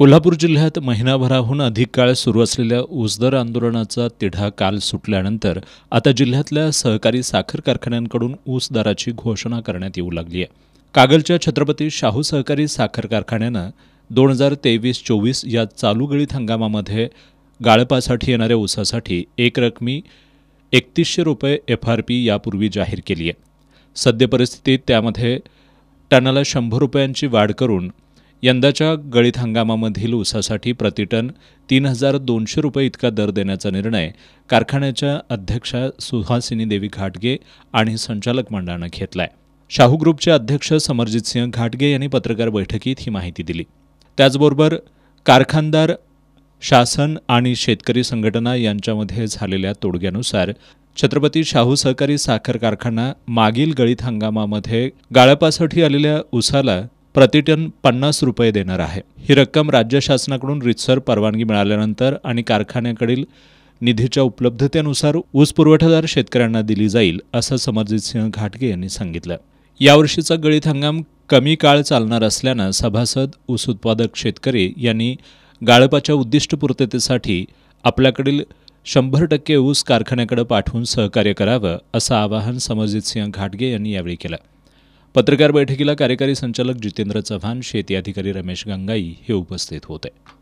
कोल्हापूर जिल्ह्यात महिनाभराहून अधिक काळ सुरू असलेल्या ऊसदर आंदोलनाचा तिढा काल सुटल्यानंतर आता जिल्ह्यातल्या सहकारी साखर कारखान्यांकडून ऊस दराची घोषणा करण्यात येऊ लागली आहे कागलच्या छत्रपती शाहू सहकारी साखर कारखान्यानं दोन हजार तेवीस चोवीस या चालू गळीत हंगामामध्ये गाळपासाठी येणाऱ्या ऊसासाठी एक रकमी एकतीसशे रुपये एफ आर पी यापूर्वी जाहीर केली आहे सद्यपरिस्थितीत त्यामध्ये टनाला शंभर रुपयांची वाढ करून यंदाच्या गळीत हंगामामधील ऊसासाठी प्रतिटन तीन हजार दोनशे रुपये इतका दर देण्याचा निर्णय कारखान्याच्या अध्यक्षा सुहासिनी देवी घाटगे आणि संचालक मंडळानं घेतलाय शाहू ग्रुपचे अध्यक्ष समरजित सिंह घाटगे यांनी पत्रकार बैठकीत ही माहिती दिली त्याचबरोबर कारखानदार शासन आणि शेतकरी संघटना यांच्यामध्ये झालेल्या तोडग्यानुसार छत्रपती शाहू सहकारी साखर कारखाना मागील गळीत हंगामामध्ये गाळपासाठी आलेल्या ऊसाला प्रतिटन पन्नास रुपये देणार आहे ही रक्कम राज्य शासनाकडून रितसर परवानगी मिळाल्यानंतर आणि कारखान्याकडील निधीच्या उपलब्धतेनुसार ऊस पुरवठादार शेतकऱ्यांना दिली जाईल असं समरजितसिंह घाटगे यांनी सांगितलं यावर्षीचा गळीत हंगाम कमी काळ चालणार असल्यानं सभासद ऊस उत्पादक शेतकरी यांनी गाळपाच्या उद्दिष्टपूर्ततेसाठी आपल्याकडील शंभर टक्के ऊस कारखान्याकडे पाठवून सहकार्य करावं असं आवाहन समरजितसिंह घाटगे यांनी यावेळी केलं पत्रकार बैठकीला कार्यकारी संचालक जितेंद्र चव्हाण शेती अधिकारी रमेश गंगाई हे उपस्थित होते